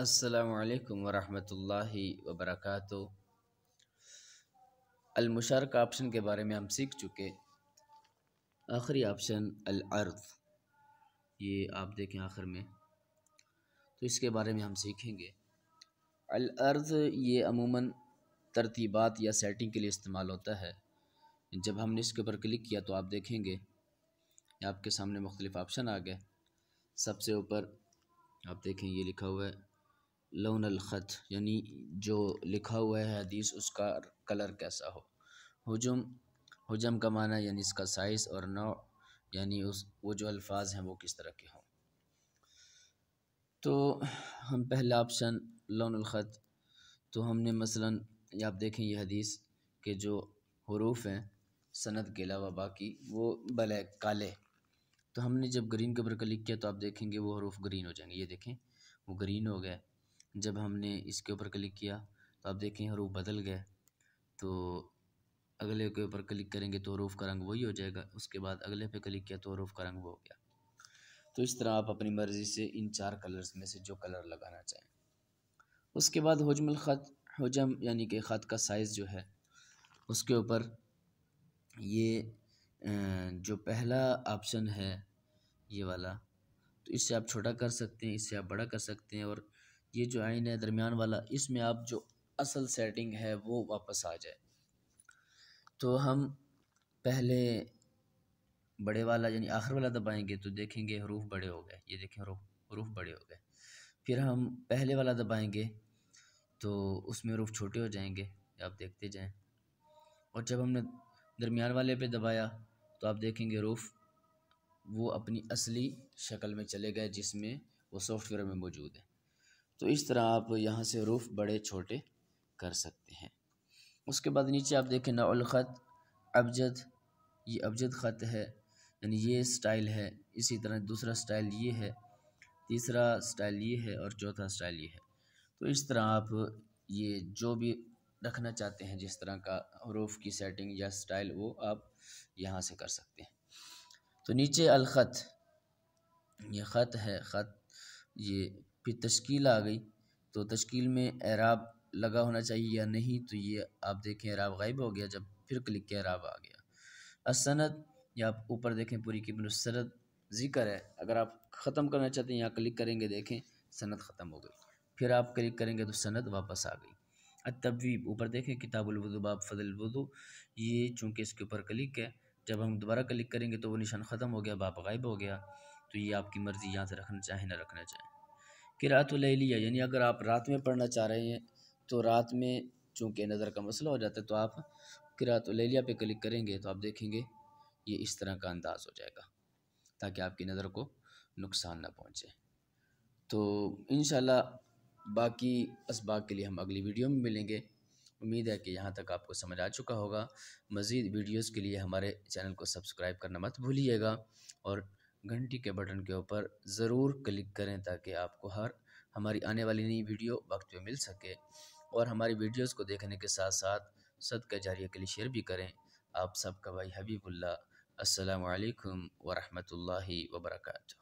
السلام علیکم ورحمۃ اللہ وبرکاتہ المشارک آپشن کے بارے میں ہم سیکھ چکے آخری آپشن العرض یہ آپ دیکھیں آخر میں تو اس کے بارے میں ہم سیکھیں گے العرض یہ عموماً ترتیبات یا سیٹنگ کے لیے استعمال ہوتا ہے جب ہم نے اس کے اوپر کلک کیا تو آپ دیکھیں گے آپ کے سامنے مختلف آپشن آ گئے سب سے اوپر آپ دیکھیں یہ لکھا ہوا ہے لون الخط یعنی جو لکھا ہوا ہے حدیث اس کا کلر کیسا ہو حجم حجم کا معنی یعنی اس کا سائز اور نوع یعنی اس وہ جو الفاظ ہیں وہ کس طرح کے ہوں تو ہم پہلا آپشن لون الخط تو ہم نے مثلا یہ آپ دیکھیں یہ حدیث کہ جو حروف ہیں سند کے علاوہ باقی وہ بلیک کالے تو ہم نے جب گرین کے اوپر کلک کیا تو آپ دیکھیں گے وہ حروف گرین ہو جائیں گے یہ دیکھیں وہ گرین ہو گئے جب ہم نے اس کے اوپر کلک کیا تو آپ دیکھیں حروف بدل گئے تو اگلے کے اوپر کلک کریں گے تو حروف کا رنگ وہی ہو جائے گا اس کے بعد اگلے پہ کلک کیا تو حروف کا رنگ وہ ہو گیا تو اس طرح آپ اپنی مرضی سے ان چار کلرز میں سے جو کلر لگانا چاہیں اس کے بعد حجم الخط حجم یعنی کہ خط کا سائز جو ہے اس کے اوپر یہ جو پہلا آپشن ہے یہ والا تو اس سے آپ چھوٹا کر سکتے ہیں اس سے آپ بڑا کر سکتے ہیں اور یہ جو آئین ہے درمیان والا اس میں آپ جو اصل سیٹنگ ہے وہ واپس آ جائے تو ہم پہلے بڑے والا یعنی آخر والا دبائیں گے تو دیکھیں گے حروف بڑے ہو گئے یہ دیکھیں حروف حروف بڑے ہو گئے پھر ہم پہلے والا دبائیں گے تو اس میں حروف چھوٹے ہو جائیں گے آپ دیکھتے جائیں اور جب ہم نے درمیان والے پہ دبایا تو آپ دیکھیں گے حروف وہ اپنی اصلی شکل میں چلے گئے جس میں وہ سافٹ ویئر میں موجود ہے تو اس طرح آپ یہاں سے روف بڑے چھوٹے کر سکتے ہیں اس کے بعد نیچے آپ دیکھیں الخط ابجد یہ ابجد خط ہے یعنی یہ سٹائل ہے اسی طرح دوسرا سٹائل یہ ہے تیسرا سٹائل یہ ہے اور چوتھا سٹائل یہ ہے تو اس طرح آپ یہ جو بھی رکھنا چاہتے ہیں جس طرح کا حروف کی سیٹنگ یا سٹائل وہ آپ یہاں سے کر سکتے ہیں تو نیچے الخط یہ خط ہے خط یہ پھر تشکیل آ گئی تو تشکیل میں اعراب لگا ہونا چاہیے یا نہیں تو یہ آپ دیکھیں اعراب غائب ہو گیا جب پھر کلک کیا اعراب آ گیا اسند یا آپ اوپر دیکھیں پوری کی الصنت ذکر ہے اگر آپ ختم کرنا چاہتے ہیں یہاں کلک کریں گے دیکھیں سند ختم ہو گئی پھر آپ کلک کریں گے تو سند واپس آ گئی التبویب اوپر دیکھیں کتاب الوضو باب فضل الوضو یہ چونکہ اس کے اوپر کلک ہے جب ہم دوبارہ کلک کریں گے تو وہ نشان ختم ہو گیا باپ غائب ہو گیا تو یہ آپ کی مرضی یہاں سے رکھنا چاہیں نہ رکھنا چاہیں کرعت اللیلیہ یعنی اگر آپ رات میں پڑھنا چاہ رہے ہیں تو رات میں چونکہ نظر کا مسئلہ ہو جاتا ہے تو آپ کرعت اللیلیہ پہ کلک کریں گے تو آپ دیکھیں گے یہ اس طرح کا انداز ہو جائے گا تاکہ آپ کی نظر کو نقصان نہ پہنچے تو انشاءاللہ باقی اسباق کے لیے ہم اگلی ویڈیو میں ملیں گے امید ہے کہ یہاں تک آپ کو سمجھ آ چکا ہوگا مزید ویڈیوز کے لیے ہمارے چینل کو سبسکرائب کرنا مت بھولیے گا اور گھنٹی کے بٹن کے اوپر ضرور کلک کریں تاکہ آپ کو ہر ہماری آنے والی نئی ویڈیو وقت پہ مل سکے اور ہماری ویڈیوز کو دیکھنے کے ساتھ ساتھ صدقہ جاریہ کے لیے شیئر بھی کریں آپ سب کا بھائی حبیب اللہ السلام علیکم ورحمۃ اللہ وبرکاتہ